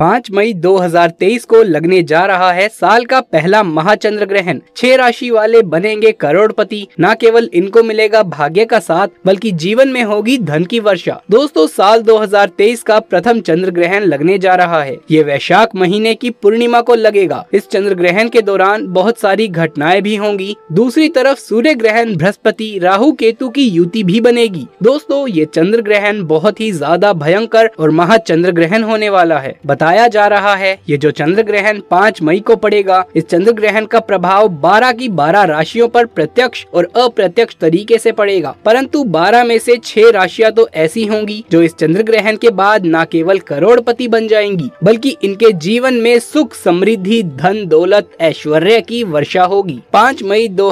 5 मई 2023 को लगने जा रहा है साल का पहला महाचंद्र ग्रहण छह राशि वाले बनेंगे करोड़पति न केवल इनको मिलेगा भाग्य का साथ बल्कि जीवन में होगी धन की वर्षा दोस्तों साल 2023 का प्रथम चंद्र ग्रहण लगने जा रहा है ये वैशाख महीने की पूर्णिमा को लगेगा इस चंद्र ग्रहण के दौरान बहुत सारी घटनाएं भी होंगी दूसरी तरफ सूर्य ग्रहण बृहस्पति राहु केतु की युति भी बनेगी दोस्तों ये चंद्र ग्रहण बहुत ही ज्यादा भयंकर और महाचंद्र ग्रहण होने वाला है बता बताया जा रहा है ये जो चंद्र ग्रहण पाँच मई को पड़ेगा इस चंद्र ग्रहण का प्रभाव बारह की बारह राशियों पर प्रत्यक्ष और अप्रत्यक्ष तरीके से पड़ेगा परंतु बारह में से छह राशियां तो ऐसी होंगी जो इस चंद्र ग्रहण के बाद न केवल करोड़पति बन जाएंगी बल्कि इनके जीवन में सुख समृद्धि धन दौलत ऐश्वर्य की वर्षा होगी पाँच मई दो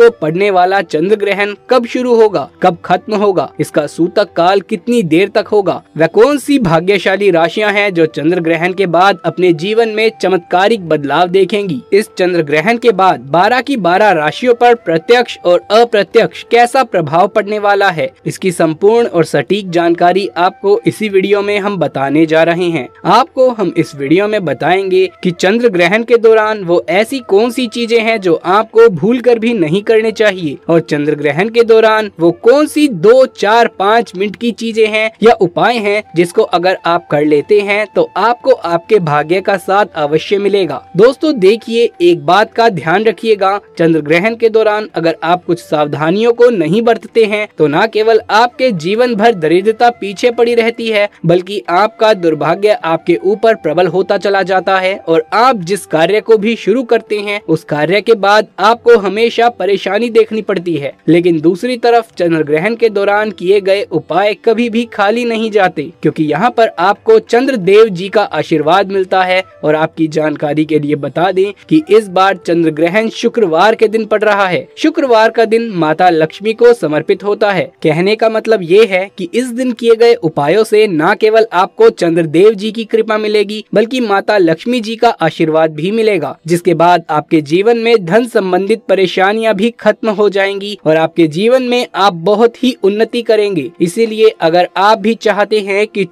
को पड़ने वाला चंद्र ग्रहण कब शुरू होगा कब खत्म होगा इसका सूतक काल कितनी देर तक होगा वह कौन सी भाग्यशाली राशियां हैं जो चंद्र चंद्र ग्रहण के बाद अपने जीवन में चमत्कारिक बदलाव देखेंगी इस चंद्र ग्रहण के बाद बारह की बारह राशियों पर प्रत्यक्ष और अप्रत्यक्ष कैसा प्रभाव पड़ने वाला है इसकी संपूर्ण और सटीक जानकारी आपको इसी वीडियो में हम बताने जा रहे हैं आपको हम इस वीडियो में बताएंगे कि चंद्र ग्रहण के दौरान वो ऐसी कौन सी चीजें हैं जो आपको भूल कर भी नहीं करने चाहिए और चंद्र ग्रहण के दौरान वो कौन सी दो चार पाँच मिनट की चीजें हैं या उपाय हैं जिसको अगर आप कर लेते हैं तो आपको आपके भाग्य का साथ अवश्य मिलेगा दोस्तों देखिए एक बात का ध्यान रखिएगा चंद्र ग्रहण के दौरान अगर आप कुछ सावधानियों को नहीं बरतते हैं तो न केवल आपके जीवन भर दरिद्रता पीछे पड़ी रहती है बल्कि आपका दुर्भाग्य आपके ऊपर प्रबल होता चला जाता है और आप जिस कार्य को भी शुरू करते हैं उस कार्य के बाद आपको हमेशा परेशानी देखनी पड़ती है लेकिन दूसरी तरफ चंद्र ग्रहण के दौरान किए गए उपाय कभी भी खाली नहीं जाते क्योंकि यहाँ पर आपको चंद्र देव जी जी का आशीर्वाद मिलता है और आपकी जानकारी के लिए बता दें कि इस बार चंद्र ग्रहण शुक्रवार के दिन पड़ रहा है शुक्रवार का दिन माता लक्ष्मी को समर्पित होता है कहने का मतलब ये है कि इस दिन किए गए उपायों से न केवल आपको चंद्रदेव जी की कृपा मिलेगी बल्कि माता लक्ष्मी जी का आशीर्वाद भी मिलेगा जिसके बाद आपके जीवन में धन संबंधित परेशानियाँ भी खत्म हो जाएंगी और आपके जीवन में आप बहुत ही उन्नति करेंगे इसीलिए अगर आप भी चाहते हैं कि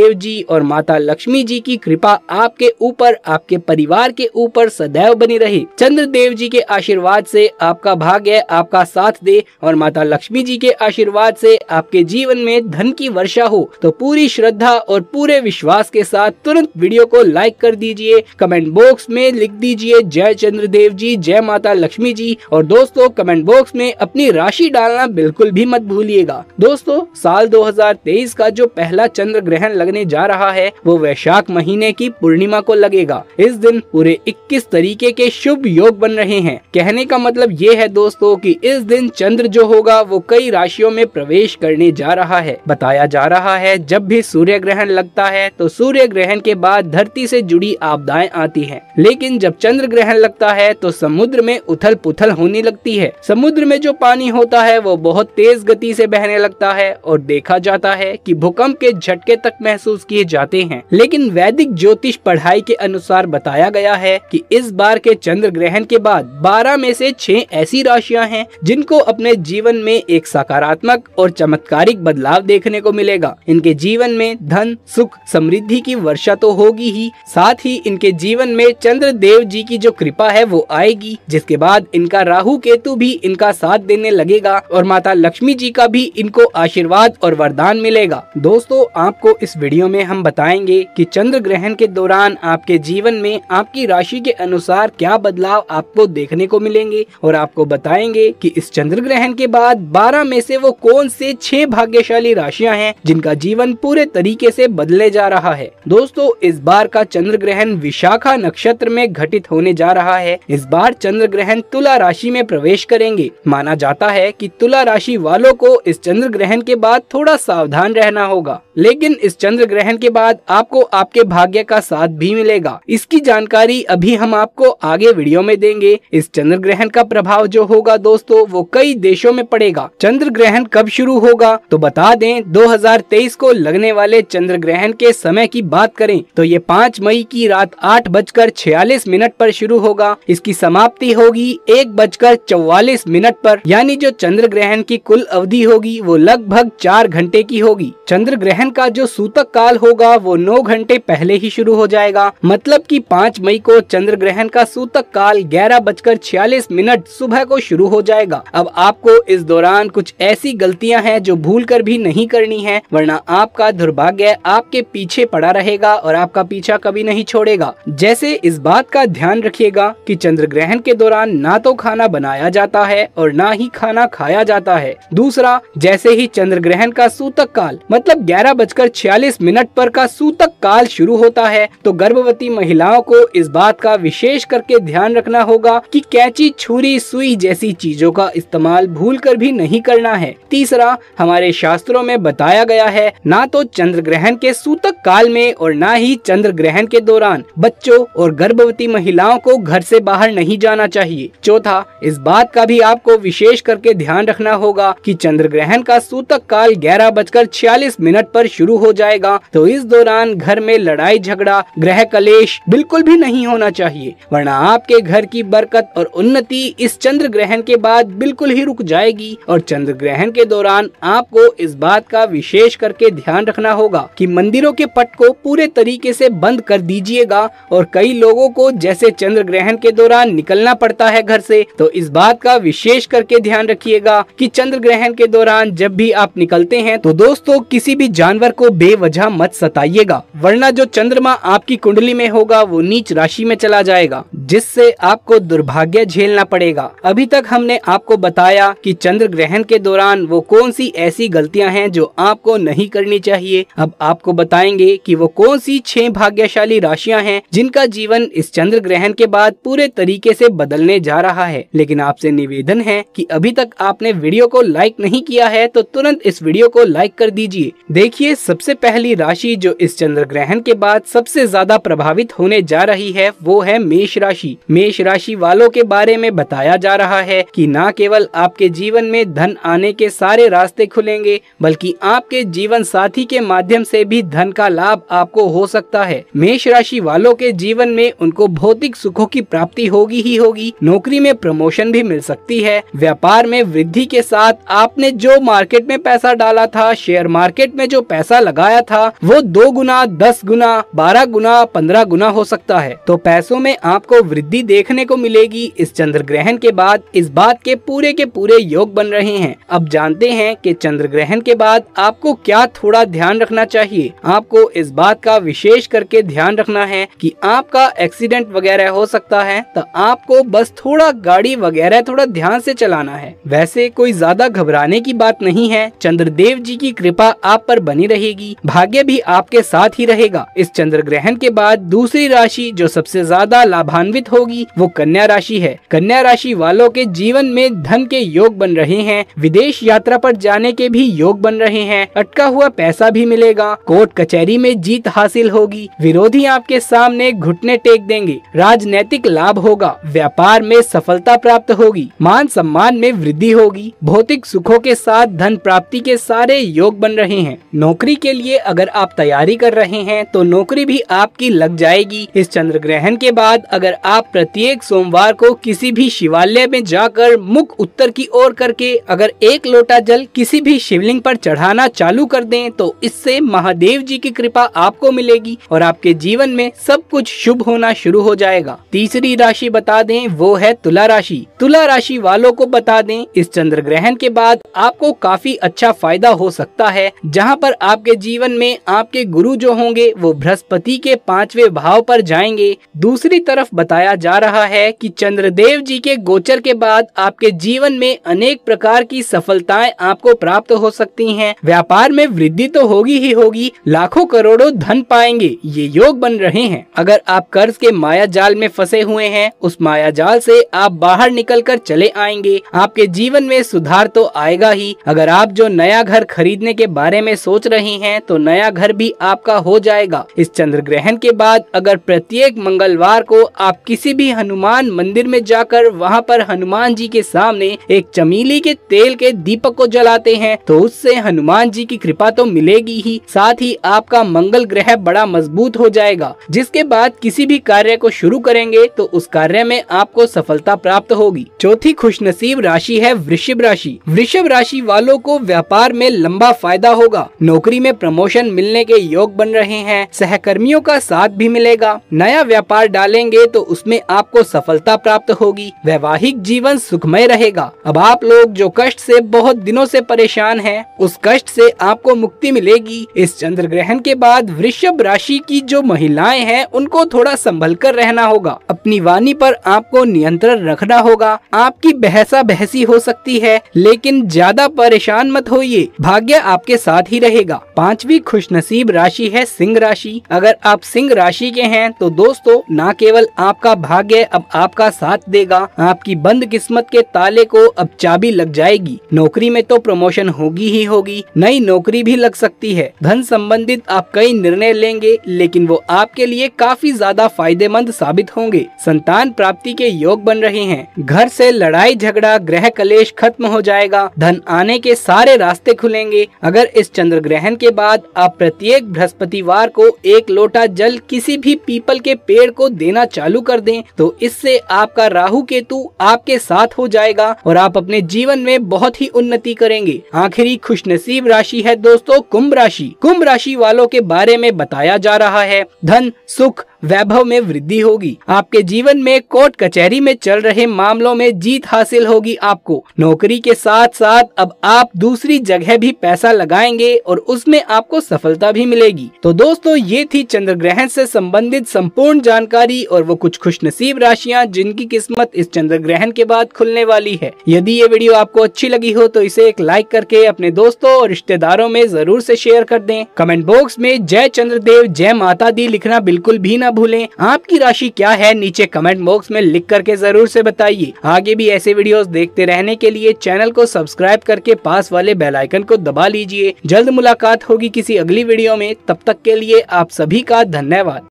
देव जी और माता लक्ष्मी लक्ष्मी जी की कृपा आपके ऊपर आपके परिवार के ऊपर सदैव बनी रहे चंद्र देव जी के आशीर्वाद से आपका भाग्य आपका साथ दे और माता लक्ष्मी जी के आशीर्वाद से आपके जीवन में धन की वर्षा हो तो पूरी श्रद्धा और पूरे विश्वास के साथ तुरंत वीडियो को लाइक कर दीजिए कमेंट बॉक्स में लिख दीजिए जय चंद्र देव जी जय माता लक्ष्मी जी और दोस्तों कमेंट बॉक्स में अपनी राशि डालना बिल्कुल भी मत भूलिएगा दोस्तों साल 2023 का जो पहला चंद्र ग्रहण लगने जा रहा है वो वैशाख महीने की पूर्णिमा को लगेगा इस दिन पूरे 21 तरीके के शुभ योग बन रहे हैं कहने का मतलब ये है दोस्तों कि इस दिन चंद्र जो होगा वो कई राशियों में प्रवेश करने जा रहा है बताया जा रहा है जब भी सूर्य ग्रहण लगता है तो सूर्य ग्रहण के बाद धरती से जुड़ी आपदाएं आती है लेकिन जब चंद्र ग्रहण लगता है तो समुद्र में उथल पुथल होने लगती है समुद्र में जो पानी होता है वो बहुत तेज गति से बहने लगता है और देखा जाता है कि भूकंप के झटके तक महसूस किए जाते हैं लेकिन वैदिक ज्योतिष पढ़ाई के अनुसार बताया गया है कि इस बार के चंद्र ग्रहण के बाद 12 में से 6 ऐसी राशियां हैं जिनको अपने जीवन में एक सकारात्मक और चमत्कारिक बदलाव देखने को मिलेगा इनके जीवन में धन सुख समृद्धि की वर्षा तो होगी ही साथ ही इनके जीवन में चंद्र देव जी की जो कृपा है वो आएगी जिसके बाद इनका राहु केतु भी इनका साथ देने लगेगा और माता लक्ष्मी जी का भी इनको आशीर्वाद और वरदान मिलेगा दोस्तों आपको इस वीडियो में हम बताएंगे कि चंद्र ग्रहण के दौरान आपके जीवन में आपकी राशि के अनुसार क्या बदलाव आपको देखने को मिलेंगे और आपको बताएंगे कि इस चंद्र ग्रहण के बाद बारह में से वो कौन से छह भाग्यशाली राशियां हैं जिनका जीवन पूरे तरीके से बदले जा रहा है दोस्तों इस बार का चंद्र ग्रहण विशाखा नक्षत्र में घटित होने जा रहा है इस बार चंद्र ग्रहण तुला राशि में प्रवेश करेंगे माना जाता है की तुला राशि वालों को इस चंद्र ग्रहण के बाद थोड़ा सावधान रहना होगा लेकिन इस चंद्र ग्रहण के बाद आपको आपके भाग्य का साथ भी मिलेगा इसकी जानकारी अभी हम आपको आगे वीडियो में देंगे इस चंद्र ग्रहण का प्रभाव जो होगा दोस्तों वो कई देशों में पड़ेगा चंद्र ग्रहण कब शुरू होगा तो बता दें 2023 को लगने वाले चंद्र ग्रहण के समय की बात करें तो ये पाँच मई की रात आठ बजकर छियालीस मिनट आरोप शुरू होगा इसकी समाप्ति होगी एक बजकर चौवालीस मिनट आरोप यानी जो चंद्र ग्रहण की कुल अवधि होगी वो लगभग चार घंटे की होगी चंद्र ग्रहण का जो सूतक काल होगा वो नौ घंटे पहले ही शुरू हो जाएगा मतलब कि पाँच मई को चंद्र ग्रहण का सूतक काल ग्यारह बजकर छियालीस मिनट सुबह को शुरू हो जाएगा अब आपको इस दौरान कुछ ऐसी गलतियां हैं जो भूल कर भी नहीं करनी है वरना आपका दुर्भाग्य आपके पीछे पड़ा रहेगा और आपका पीछा कभी नहीं छोड़ेगा जैसे इस बात का ध्यान रखिएगा कि चंद्र ग्रहण के दौरान ना तो खाना बनाया जाता है और ना ही खाना खाया जाता है दूसरा जैसे ही चंद्र ग्रहण का सूतक काल मतलब ग्यारह ग्यारह बजकर छियालीस मिनट पर का सूतक काल शुरू होता है तो गर्भवती महिलाओं को इस बात का विशेष करके ध्यान रखना होगा कि कैंची छुरी सुई जैसी चीजों का इस्तेमाल भूल कर भी नहीं करना है तीसरा हमारे शास्त्रों में बताया गया है न तो चंद्र ग्रहण के सूतक काल में और न ही चंद्र ग्रहण के दौरान बच्चों और गर्भवती महिलाओं को घर ऐसी बाहर नहीं जाना चाहिए चौथा इस बात का भी आपको विशेष करके ध्यान रखना होगा कि चंद्र ग्रहण का सूतक काल ग्यारह बजकर छियालीस मिनट पर पर शुरू हो जाएगा तो इस दौरान घर में लड़ाई झगड़ा ग्रह कलेश बिल्कुल भी नहीं होना चाहिए वरना आपके घर की बरकत और उन्नति इस चंद्र ग्रहण के बाद बिल्कुल ही रुक जाएगी और चंद्र ग्रहण के दौरान आपको इस बात का विशेष करके ध्यान रखना होगा कि मंदिरों के पट को पूरे तरीके से बंद कर दीजिएगा और कई लोगों को जैसे चंद्र ग्रहण के दौरान निकलना पड़ता है घर से तो इस बात का विशेष करके ध्यान रखिएगा कि चंद्र ग्रहण के दौरान जब भी आप निकलते हैं तो दोस्तों किसी भी जान जानवर को बेवजह मत सताइएगा वरना जो चंद्रमा आपकी कुंडली में होगा वो नीच राशि में चला जाएगा जिससे आपको दुर्भाग्य झेलना पड़ेगा अभी तक हमने आपको बताया कि चंद्र ग्रहण के दौरान वो कौन सी ऐसी गलतियां हैं जो आपको नहीं करनी चाहिए अब आपको बताएंगे कि वो कौन सी छह भाग्यशाली राशियां हैं जिनका जीवन इस चंद्र ग्रहण के बाद पूरे तरीके से बदलने जा रहा है लेकिन आपसे निवेदन है कि अभी तक आपने वीडियो को लाइक नहीं किया है तो तुरंत इस वीडियो को लाइक कर दीजिए देखिए देखिए सबसे पहली राशि जो इस चंद्र ग्रहण के बाद सबसे ज्यादा प्रभावित होने जा रही है वो है मेष राशि मेष राशि वालों के बारे में बताया जा रहा है कि न केवल आपके जीवन में धन आने के सारे रास्ते खुलेंगे बल्कि आपके जीवन साथी के माध्यम से भी धन का लाभ आपको हो सकता है मेष राशि वालों के जीवन में उनको भौतिक सुखों की प्राप्ति होगी ही होगी नौकरी में प्रमोशन भी मिल सकती है व्यापार में वृद्धि के साथ आपने जो मार्केट में पैसा डाला था शेयर मार्केट में जो पैसा लगाया था वो दो गुना दस गुना बारह गुना पंद्रह गुना हो सकता है तो पैसों में आपको वृद्धि देखने को मिलेगी इस चंद्र ग्रहण के बाद इस बात के पूरे के पूरे योग बन रहे हैं अब जानते हैं कि चंद्र ग्रहण के बाद आपको क्या थोड़ा ध्यान रखना चाहिए आपको इस बात का विशेष करके ध्यान रखना है कि आपका एक्सीडेंट वगैरह हो सकता है तो आपको बस थोड़ा गाड़ी वगैरह थोड़ा ध्यान से चलाना है वैसे कोई ज्यादा घबराने की बात नहीं है चंद्रदेव जी की कृपा आप पर बनी बनी रहेगी भाग्य भी आपके साथ ही रहेगा इस चंद्र ग्रहण के बाद दूसरी राशि जो सबसे ज्यादा लाभान्वित होगी वो कन्या राशि है कन्या राशि वालों के जीवन में धन के योग बन रहे हैं विदेश यात्रा पर जाने के भी योग बन रहे हैं अटका हुआ पैसा भी मिलेगा कोर्ट कचहरी में जीत हासिल होगी विरोधी आपके सामने घुटने टेक देंगे राजनैतिक लाभ होगा व्यापार में सफलता प्राप्त होगी मान सम्मान में वृद्धि होगी भौतिक सुखों के साथ धन प्राप्ति के सारे योग बन रहे हैं नौ नौकरी के लिए अगर आप तैयारी कर रहे हैं तो नौकरी भी आपकी लग जाएगी इस चंद्र ग्रहण के बाद अगर आप प्रत्येक सोमवार को किसी भी शिवालय में जाकर मुख उत्तर की ओर करके अगर एक लोटा जल किसी भी शिवलिंग पर चढ़ाना चालू कर दें तो इससे महादेव जी की कृपा आपको मिलेगी और आपके जीवन में सब कुछ शुभ होना शुरू हो जाएगा तीसरी राशि बता दें वो है तुला राशि तुला राशि वालों को बता दें इस चंद्र ग्रहण के बाद आपको काफी अच्छा फायदा हो सकता है जहाँ पर आपके जीवन में आपके गुरु जो होंगे वो बृहस्पति के पांचवे भाव पर जाएंगे दूसरी तरफ बताया जा रहा है कि चंद्रदेव जी के गोचर के बाद आपके जीवन में अनेक प्रकार की सफलताएं आपको प्राप्त हो सकती हैं व्यापार में वृद्धि तो होगी ही होगी लाखों करोड़ों धन पाएंगे ये योग बन रहे हैं अगर आप कर्ज के माया जाल में फंसे हुए हैं उस माया जाल से आप बाहर निकल कर चले आएंगे आपके जीवन में सुधार तो आएगा ही अगर आप जो नया घर खरीदने के बारे में सोच सोच रहे हैं तो नया घर भी आपका हो जाएगा इस चंद्र ग्रहण के बाद अगर प्रत्येक मंगलवार को आप किसी भी हनुमान मंदिर में जाकर वहाँ पर हनुमान जी के सामने एक चमीली के तेल के दीपक को जलाते हैं तो उससे हनुमान जी की कृपा तो मिलेगी ही साथ ही आपका मंगल ग्रह बड़ा मजबूत हो जाएगा जिसके बाद किसी भी कार्य को शुरू करेंगे तो उस कार्य में आपको सफलता प्राप्त होगी चौथी खुशनसीब राशि है वृषभ राशि वृषभ राशि वालों को व्यापार में लंबा फायदा होगा नौकरी में प्रमोशन मिलने के योग बन रहे हैं सहकर्मियों का साथ भी मिलेगा नया व्यापार डालेंगे तो उसमें आपको सफलता प्राप्त होगी वैवाहिक जीवन सुखमय रहेगा अब आप लोग जो कष्ट से बहुत दिनों से परेशान हैं, उस कष्ट से आपको मुक्ति मिलेगी इस चंद्र ग्रहण के बाद वृषभ राशि की जो महिलाएं हैं उनको थोड़ा संभल कर रहना होगा अपनी वाणी पर आपको नियंत्रण रखना होगा आपकी बहसा बहसी हो सकती है लेकिन ज्यादा परेशान मत होइए भाग्य आपके साथ ही रहे रहेगा पांचवी नसीब राशि है सिंह राशि अगर आप सिंह राशि के हैं तो दोस्तों न केवल आपका भाग्य अब आपका साथ देगा आपकी बंद किस्मत के ताले को अब चाबी लग जाएगी नौकरी में तो प्रमोशन होगी ही होगी नई नौकरी भी लग सकती है धन संबंधित आप कई निर्णय लेंगे लेकिन वो आपके लिए काफी ज्यादा फायदेमंद साबित होंगे संतान प्राप्ति के योग बन रहे हैं घर से लड़ाई झगड़ा ग्रह कलेश खत्म हो जाएगा धन आने के सारे रास्ते खुलेंगे अगर इस चंद्र ग्रहण के बाद आप प्रत्येक बृहस्पतिवार को एक लोटा जल किसी भी पीपल के पेड़ को देना चालू कर दें तो इससे आपका राहु केतु आपके साथ हो जाएगा और आप अपने जीवन में बहुत ही उन्नति करेंगे आखिरी खुशनसीब राशि है दोस्तों कुंभ राशि कुंभ राशि वालों के बारे में बताया जा रहा है धन सुख वैभव में वृद्धि होगी आपके जीवन में कोर्ट कचहरी में चल रहे मामलों में जीत हासिल होगी आपको नौकरी के साथ साथ अब आप दूसरी जगह भी पैसा लगाएंगे और उसमें आपको सफलता भी मिलेगी तो दोस्तों ये थी चंद्र ग्रहण से संबंधित संपूर्ण जानकारी और वो कुछ खुश नसीब राशियाँ जिनकी किस्मत इस चंद्र ग्रहण के बाद खुलने वाली है यदि ये वीडियो आपको अच्छी लगी हो तो इसे एक लाइक करके अपने दोस्तों और रिश्तेदारों में जरूर से शेयर कर दें कमेंट बॉक्स में जय चंद्रदेव जय माता दी लिखना बिल्कुल भी न ना भूलें आपकी राशि क्या है नीचे कमेंट बॉक्स में लिख करके जरूर से बताइए आगे भी ऐसे वीडियोस देखते रहने के लिए चैनल को सब्सक्राइब करके पास वाले बेलाइकन को दबा लीजिए जल्द मुलाकात होगी किसी अगली वीडियो में तब तक के लिए आप सभी का धन्यवाद